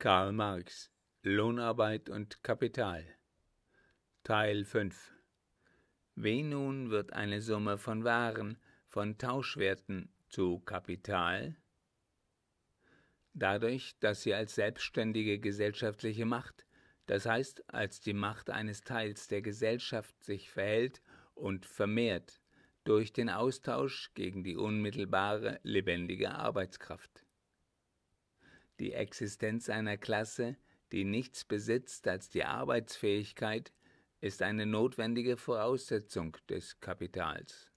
Karl Marx Lohnarbeit und Kapital Teil 5 Wen nun wird eine Summe von Waren, von Tauschwerten zu Kapital? Dadurch, dass sie als selbstständige gesellschaftliche Macht, das heißt als die Macht eines Teils der Gesellschaft sich verhält und vermehrt, durch den Austausch gegen die unmittelbare lebendige Arbeitskraft die Existenz einer Klasse, die nichts besitzt als die Arbeitsfähigkeit, ist eine notwendige Voraussetzung des Kapitals.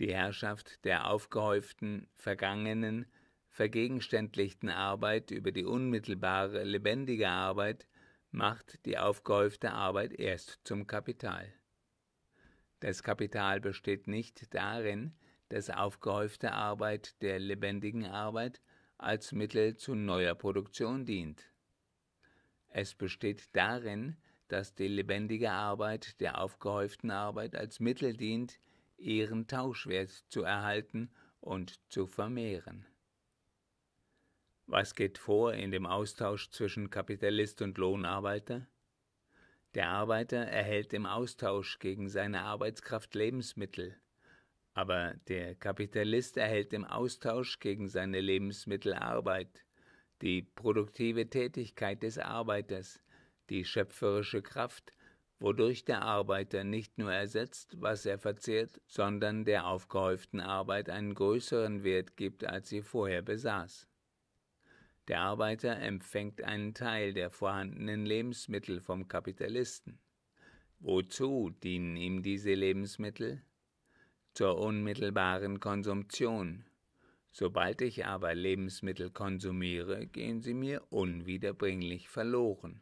Die Herrschaft der aufgehäuften, vergangenen, vergegenständlichten Arbeit über die unmittelbare, lebendige Arbeit macht die aufgehäufte Arbeit erst zum Kapital. Das Kapital besteht nicht darin, das aufgehäufte Arbeit der lebendigen Arbeit als Mittel zu neuer Produktion dient. Es besteht darin, dass die lebendige Arbeit der aufgehäuften Arbeit als Mittel dient, ihren Tauschwert zu erhalten und zu vermehren. Was geht vor in dem Austausch zwischen Kapitalist und Lohnarbeiter? Der Arbeiter erhält im Austausch gegen seine Arbeitskraft Lebensmittel, aber der Kapitalist erhält im Austausch gegen seine Lebensmittel Arbeit, die produktive Tätigkeit des Arbeiters, die schöpferische Kraft, wodurch der Arbeiter nicht nur ersetzt, was er verzehrt, sondern der aufgehäuften Arbeit einen größeren Wert gibt, als sie vorher besaß. Der Arbeiter empfängt einen Teil der vorhandenen Lebensmittel vom Kapitalisten. Wozu dienen ihm diese Lebensmittel? zur unmittelbaren Konsumption. Sobald ich aber Lebensmittel konsumiere, gehen sie mir unwiederbringlich verloren.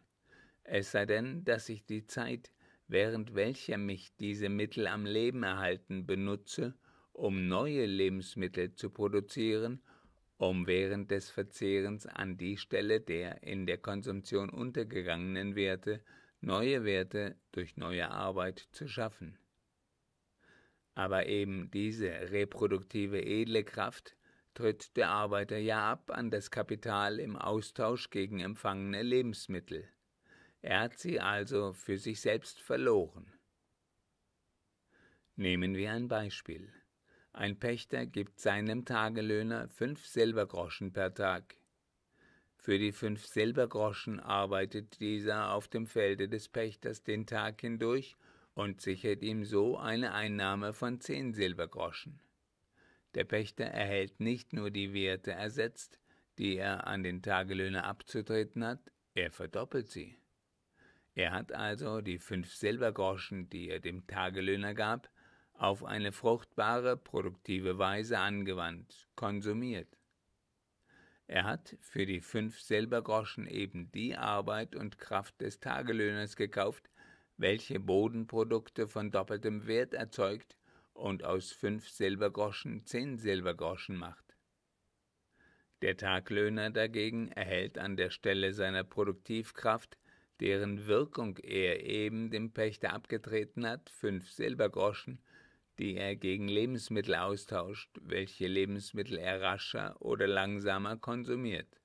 Es sei denn, dass ich die Zeit, während welcher mich diese Mittel am Leben erhalten, benutze, um neue Lebensmittel zu produzieren, um während des Verzehrens an die Stelle der in der Konsumtion untergegangenen Werte neue Werte durch neue Arbeit zu schaffen. Aber eben diese reproduktive edle Kraft tritt der Arbeiter ja ab an das Kapital im Austausch gegen empfangene Lebensmittel. Er hat sie also für sich selbst verloren. Nehmen wir ein Beispiel. Ein Pächter gibt seinem Tagelöhner fünf Silbergroschen per Tag. Für die fünf Silbergroschen arbeitet dieser auf dem Felde des Pächters den Tag hindurch und sichert ihm so eine Einnahme von zehn Silbergroschen. Der Pächter erhält nicht nur die Werte ersetzt, die er an den Tagelöhner abzutreten hat, er verdoppelt sie. Er hat also die fünf Silbergroschen, die er dem Tagelöhner gab, auf eine fruchtbare, produktive Weise angewandt, konsumiert. Er hat für die fünf Silbergroschen eben die Arbeit und Kraft des Tagelöhners gekauft, welche Bodenprodukte von doppeltem Wert erzeugt und aus fünf Silbergroschen zehn Silbergroschen macht. Der Taglöhner dagegen erhält an der Stelle seiner Produktivkraft, deren Wirkung er eben dem Pächter abgetreten hat, fünf Silbergroschen, die er gegen Lebensmittel austauscht, welche Lebensmittel er rascher oder langsamer konsumiert.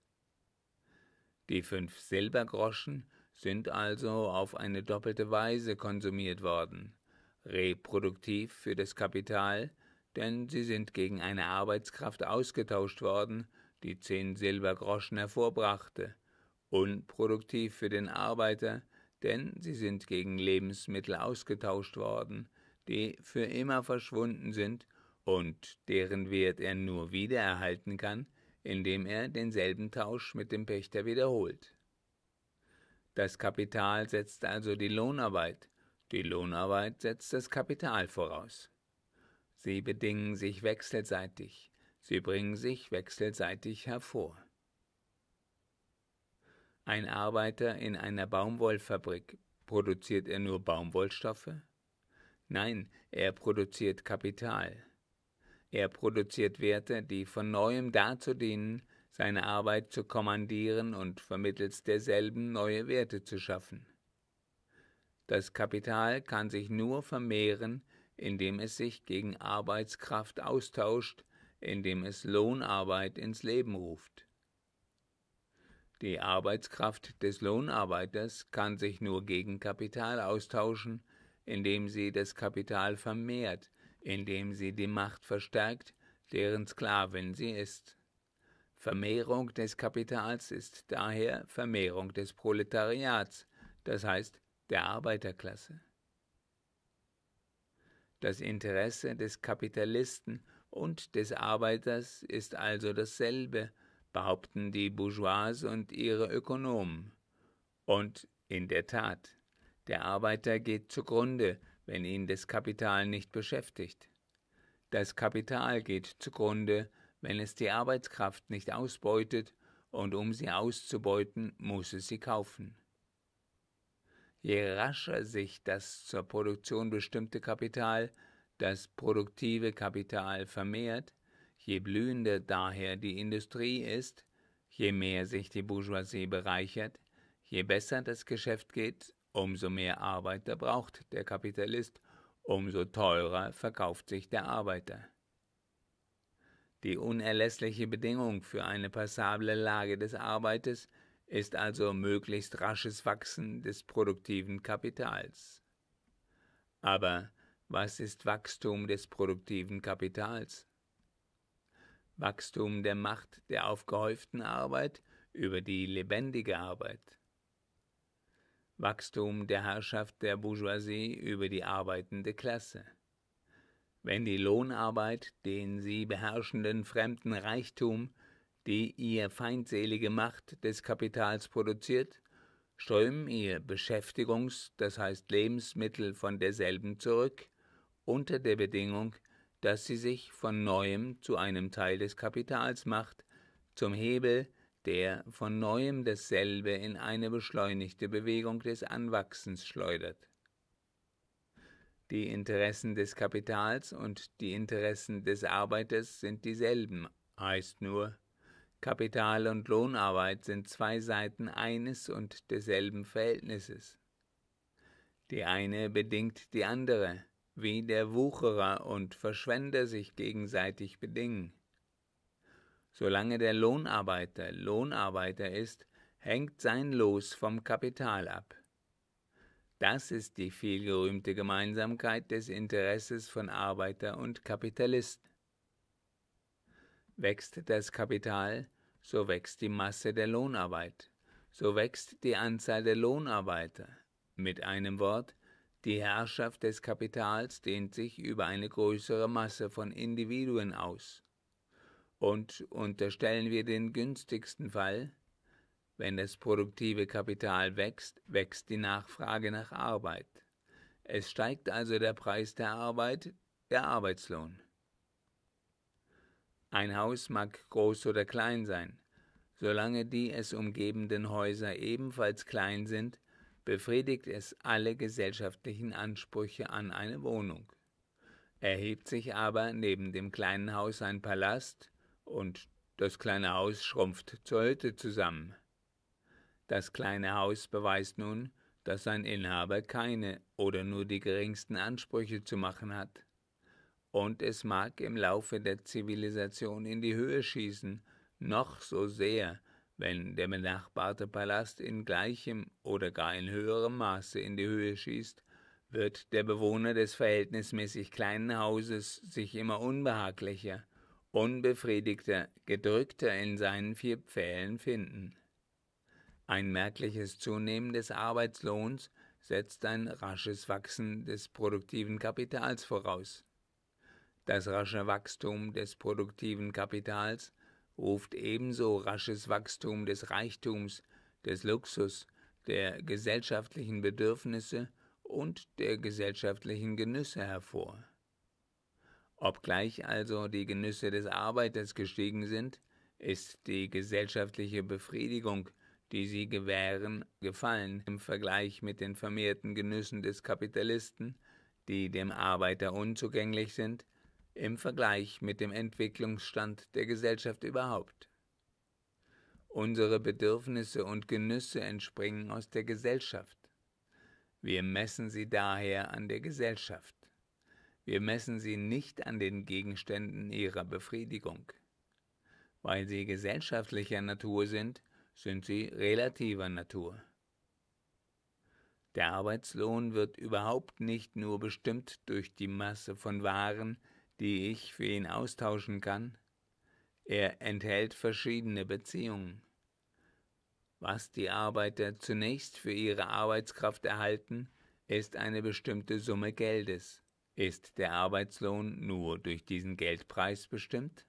Die fünf Silbergroschen sind also auf eine doppelte Weise konsumiert worden reproduktiv für das Kapital, denn sie sind gegen eine Arbeitskraft ausgetauscht worden, die zehn Silbergroschen hervorbrachte, unproduktiv für den Arbeiter, denn sie sind gegen Lebensmittel ausgetauscht worden, die für immer verschwunden sind und deren Wert er nur wiedererhalten kann, indem er denselben Tausch mit dem Pächter wiederholt. Das Kapital setzt also die Lohnarbeit, die Lohnarbeit setzt das Kapital voraus. Sie bedingen sich wechselseitig, sie bringen sich wechselseitig hervor. Ein Arbeiter in einer Baumwollfabrik, produziert er nur Baumwollstoffe? Nein, er produziert Kapital. Er produziert Werte, die von neuem dazu dienen, seine Arbeit zu kommandieren und vermittels derselben neue Werte zu schaffen. Das Kapital kann sich nur vermehren, indem es sich gegen Arbeitskraft austauscht, indem es Lohnarbeit ins Leben ruft. Die Arbeitskraft des Lohnarbeiters kann sich nur gegen Kapital austauschen, indem sie das Kapital vermehrt, indem sie die Macht verstärkt, deren Sklavin sie ist. Vermehrung des Kapitals ist daher Vermehrung des Proletariats, das heißt der Arbeiterklasse. Das Interesse des Kapitalisten und des Arbeiters ist also dasselbe, behaupten die Bourgeois und ihre Ökonomen. Und in der Tat, der Arbeiter geht zugrunde, wenn ihn das Kapital nicht beschäftigt. Das Kapital geht zugrunde, wenn es die Arbeitskraft nicht ausbeutet, und um sie auszubeuten, muss es sie kaufen. Je rascher sich das zur Produktion bestimmte Kapital, das produktive Kapital vermehrt, je blühender daher die Industrie ist, je mehr sich die Bourgeoisie bereichert, je besser das Geschäft geht, umso mehr Arbeiter braucht der Kapitalist, umso teurer verkauft sich der Arbeiter. Die unerlässliche Bedingung für eine passable Lage des Arbeites ist also möglichst rasches Wachsen des produktiven Kapitals. Aber was ist Wachstum des produktiven Kapitals? Wachstum der Macht der aufgehäuften Arbeit über die lebendige Arbeit. Wachstum der Herrschaft der Bourgeoisie über die arbeitende Klasse wenn die Lohnarbeit den sie beherrschenden fremden Reichtum, die ihr feindselige Macht des Kapitals produziert, strömen ihr Beschäftigungs-, das heißt Lebensmittel von derselben zurück, unter der Bedingung, dass sie sich von neuem zu einem Teil des Kapitals macht, zum Hebel, der von neuem dasselbe in eine beschleunigte Bewegung des Anwachsens schleudert. Die Interessen des Kapitals und die Interessen des Arbeiters sind dieselben, heißt nur, Kapital und Lohnarbeit sind zwei Seiten eines und desselben Verhältnisses. Die eine bedingt die andere, wie der Wucherer und Verschwender sich gegenseitig bedingen. Solange der Lohnarbeiter Lohnarbeiter ist, hängt sein Los vom Kapital ab. Das ist die vielgerühmte Gemeinsamkeit des Interesses von Arbeiter und Kapitalist. Wächst das Kapital, so wächst die Masse der Lohnarbeit, so wächst die Anzahl der Lohnarbeiter. Mit einem Wort, die Herrschaft des Kapitals dehnt sich über eine größere Masse von Individuen aus. Und unterstellen wir den günstigsten Fall, wenn das produktive Kapital wächst, wächst die Nachfrage nach Arbeit. Es steigt also der Preis der Arbeit, der Arbeitslohn. Ein Haus mag groß oder klein sein. Solange die es umgebenden Häuser ebenfalls klein sind, befriedigt es alle gesellschaftlichen Ansprüche an eine Wohnung. Erhebt sich aber neben dem kleinen Haus ein Palast und das kleine Haus schrumpft zur Hütte zusammen. Das kleine Haus beweist nun, dass sein Inhaber keine oder nur die geringsten Ansprüche zu machen hat. Und es mag im Laufe der Zivilisation in die Höhe schießen, noch so sehr, wenn der benachbarte Palast in gleichem oder gar in höherem Maße in die Höhe schießt, wird der Bewohner des verhältnismäßig kleinen Hauses sich immer unbehaglicher, unbefriedigter, gedrückter in seinen vier Pfählen finden. Ein merkliches Zunehmen des Arbeitslohns setzt ein rasches Wachsen des produktiven Kapitals voraus. Das rasche Wachstum des produktiven Kapitals ruft ebenso rasches Wachstum des Reichtums, des Luxus, der gesellschaftlichen Bedürfnisse und der gesellschaftlichen Genüsse hervor. Obgleich also die Genüsse des Arbeiters gestiegen sind, ist die gesellschaftliche Befriedigung die sie gewähren, gefallen im Vergleich mit den vermehrten Genüssen des Kapitalisten, die dem Arbeiter unzugänglich sind, im Vergleich mit dem Entwicklungsstand der Gesellschaft überhaupt. Unsere Bedürfnisse und Genüsse entspringen aus der Gesellschaft. Wir messen sie daher an der Gesellschaft. Wir messen sie nicht an den Gegenständen ihrer Befriedigung. Weil sie gesellschaftlicher Natur sind, sind sie relativer Natur. Der Arbeitslohn wird überhaupt nicht nur bestimmt durch die Masse von Waren, die ich für ihn austauschen kann, er enthält verschiedene Beziehungen. Was die Arbeiter zunächst für ihre Arbeitskraft erhalten, ist eine bestimmte Summe Geldes. Ist der Arbeitslohn nur durch diesen Geldpreis bestimmt?